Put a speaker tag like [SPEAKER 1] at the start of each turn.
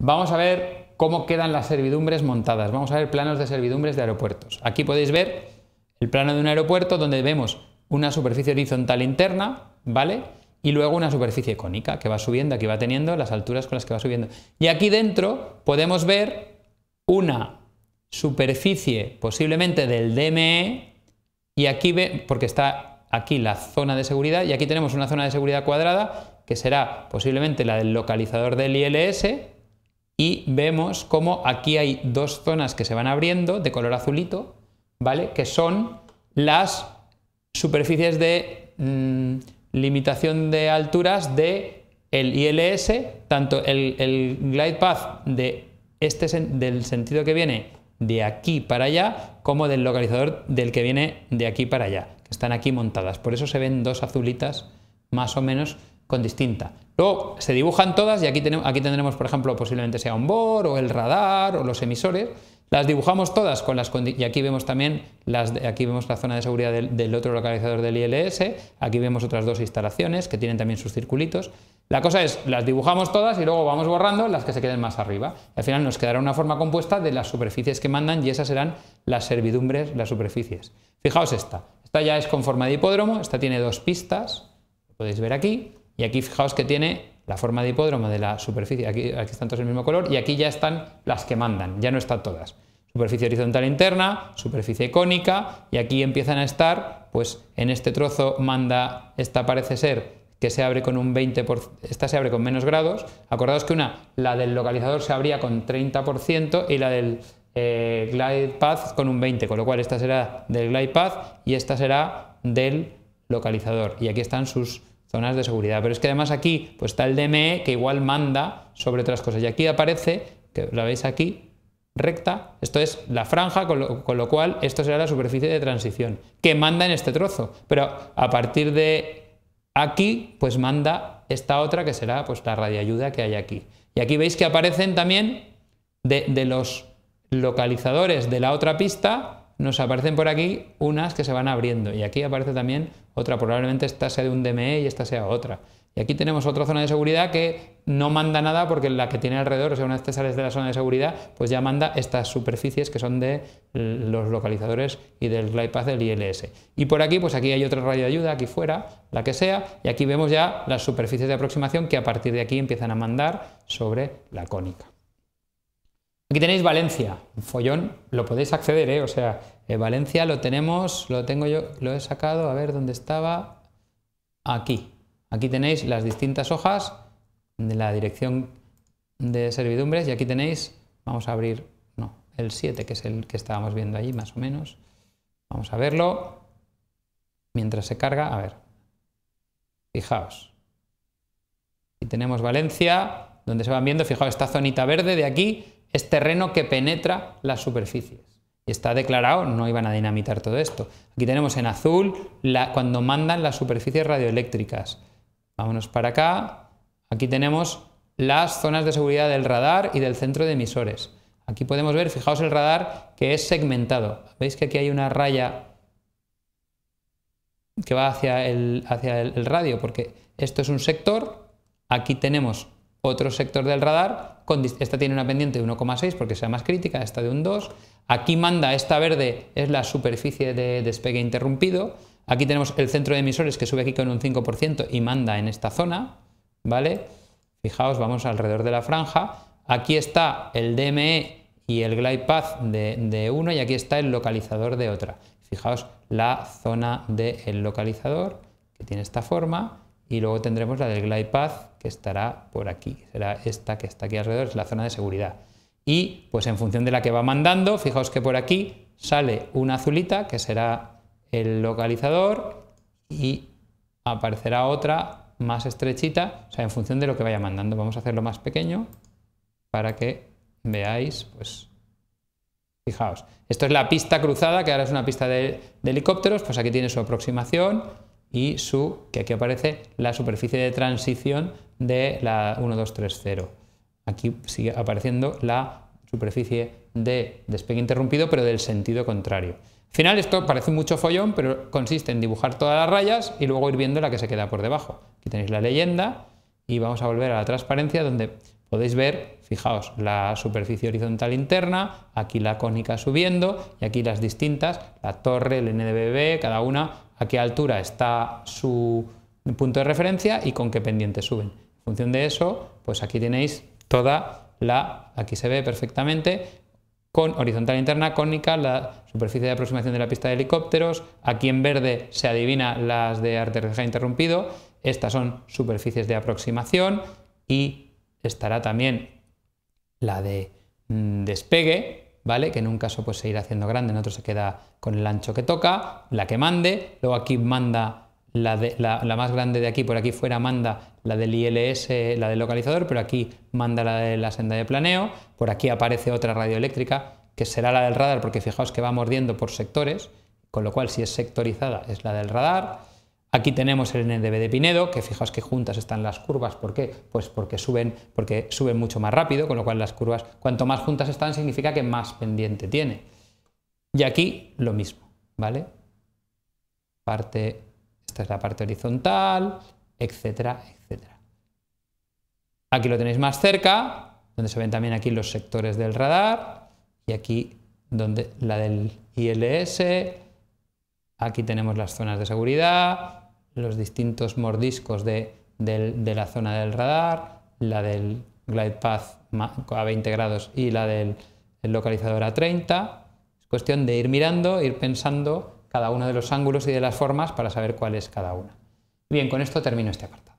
[SPEAKER 1] Vamos a ver cómo quedan las servidumbres montadas. Vamos a ver planos de servidumbres de aeropuertos. Aquí podéis ver el plano de un aeropuerto donde vemos una superficie horizontal interna, ¿vale? Y luego una superficie cónica que va subiendo, aquí va teniendo las alturas con las que va subiendo. Y aquí dentro podemos ver una superficie posiblemente del DME y aquí ve, porque está aquí la zona de seguridad y aquí tenemos una zona de seguridad cuadrada que será posiblemente la del localizador del ILS y vemos cómo aquí hay dos zonas que se van abriendo de color azulito, ¿vale? Que son las superficies de mm, limitación de alturas de el ILS, tanto el, el glide path de este, del sentido que viene de aquí para allá, como del localizador del que viene de aquí para allá, que están aquí montadas. Por eso se ven dos azulitas más o menos con distinta. Luego se dibujan todas y aquí, tenemos, aquí tendremos, por ejemplo, posiblemente sea un bor o el radar o los emisores. Las dibujamos todas con las y aquí vemos también las de, aquí vemos la zona de seguridad del, otro localizador del ILS, aquí vemos otras dos instalaciones que tienen también sus circulitos. La cosa es, las dibujamos todas y luego vamos borrando las que se queden más arriba. Al final nos quedará una forma compuesta de las superficies que mandan y esas serán las servidumbres, las superficies. Fijaos esta. Esta ya es con forma de hipódromo, esta tiene dos pistas, podéis ver aquí. Y aquí fijaos que tiene la forma de hipódromo de la superficie, aquí, aquí están todos el mismo color, y aquí ya están las que mandan, ya no están todas. Superficie horizontal interna, superficie cónica, y aquí empiezan a estar, pues en este trozo manda, esta parece ser que se abre con un 20%, esta se abre con menos grados, acordaos que una, la del localizador se abría con 30% y la del eh, glide path con un 20, con lo cual esta será del glide path y esta será del localizador. Y aquí están sus zonas de seguridad. Pero es que además aquí pues está el DME que igual manda sobre otras cosas. Y aquí aparece, que la veis aquí, recta, esto es la franja, con lo, cual esto será la superficie de transición, que manda en este trozo. Pero a partir de aquí, pues manda esta otra que será pues la radiayuda que hay aquí. Y aquí veis que aparecen también de, de los localizadores de la otra pista nos aparecen por aquí unas que se van abriendo y aquí aparece también otra, probablemente esta sea de un DME y esta sea otra. Y aquí tenemos otra zona de seguridad que no manda nada porque la que tiene alrededor, o sea, una vez sales de la zona de seguridad, pues ya manda estas superficies que son de los localizadores y del glide del ILS. Y por aquí, pues aquí hay otra radio de ayuda, aquí fuera, la que sea, y aquí vemos ya las superficies de aproximación que a partir de aquí empiezan a mandar sobre la cónica. Aquí tenéis Valencia, follón, lo podéis acceder, ¿eh? o sea, eh, Valencia lo tenemos, lo tengo yo, lo he sacado, a ver dónde estaba, aquí. Aquí tenéis las distintas hojas de la dirección de servidumbres y aquí tenéis, vamos a abrir, no, el 7, que es el que estábamos viendo allí más o menos. Vamos a verlo. Mientras se carga, a ver, fijaos. Y tenemos Valencia, donde se van viendo, fijaos, esta zonita verde de aquí es terreno que penetra las superficies. Y está declarado, no iban a dinamitar todo esto. Aquí tenemos en azul cuando mandan las superficies radioeléctricas. Vámonos para acá. Aquí tenemos las zonas de seguridad del radar y del centro de emisores. Aquí podemos ver, fijaos el radar que es segmentado. Veis que aquí hay una raya que va hacia el, hacia el radio, porque esto es un sector. Aquí tenemos otro sector del radar, esta tiene una pendiente de 1,6 porque sea más crítica, esta de un 2. Aquí manda esta verde, es la superficie de despegue interrumpido. Aquí tenemos el centro de emisores que sube aquí con un 5% y manda en esta zona, ¿vale? Fijaos, vamos alrededor de la franja. Aquí está el DME y el glide path de, uno y aquí está el localizador de otra. Fijaos la zona del localizador que tiene esta forma y luego tendremos la del glide path, que estará por aquí. Será esta que está aquí alrededor, es la zona de seguridad. Y pues en función de la que va mandando, fijaos que por aquí sale una azulita, que será el localizador, y aparecerá otra más estrechita, o sea, en función de lo que vaya mandando. Vamos a hacerlo más pequeño para que veáis, pues, fijaos. Esto es la pista cruzada, que ahora es una pista de, de helicópteros, pues aquí tiene su aproximación y su, que aquí aparece, la superficie de transición de la 1230. Aquí sigue apareciendo la superficie de despegue interrumpido, pero del sentido contrario. Al final esto parece mucho follón, pero consiste en dibujar todas las rayas y luego ir viendo la que se queda por debajo. Aquí tenéis la leyenda y vamos a volver a la transparencia donde Podéis ver, fijaos, la superficie horizontal interna, aquí la cónica subiendo y aquí las distintas, la torre, el NDBB, cada una a qué altura está su punto de referencia y con qué pendiente suben. En función de eso, pues aquí tenéis toda la, aquí se ve perfectamente, con horizontal interna, cónica, la superficie de aproximación de la pista de helicópteros, aquí en verde se adivina las de aterrizaje interrumpido, estas son superficies de aproximación y estará también la de mm, despegue, ¿vale? Que en un caso pues se irá haciendo grande, en otro se queda con el ancho que toca, la que mande, luego aquí manda la, de, la, la más grande de aquí, por aquí fuera manda la del ILS, la del localizador, pero aquí manda la de la senda de planeo, por aquí aparece otra radioeléctrica, que será la del radar, porque fijaos que va mordiendo por sectores, con lo cual si es sectorizada es la del radar, Aquí tenemos el NDB de Pinedo, que fijaos que juntas están las curvas. ¿Por qué? Pues porque suben, porque suben mucho más rápido, con lo cual las curvas, cuanto más juntas están, significa que más pendiente tiene. Y aquí lo mismo, ¿vale? Parte, esta es la parte horizontal, etcétera, etcétera. Aquí lo tenéis más cerca, donde se ven también aquí los sectores del radar, y aquí donde la del ILS, Aquí tenemos las zonas de seguridad, los distintos mordiscos de, la zona del radar, la del glide path a 20 grados y la del localizador a 30. Es cuestión de ir mirando, ir pensando cada uno de los ángulos y de las formas para saber cuál es cada una. Bien, con esto termino este apartado.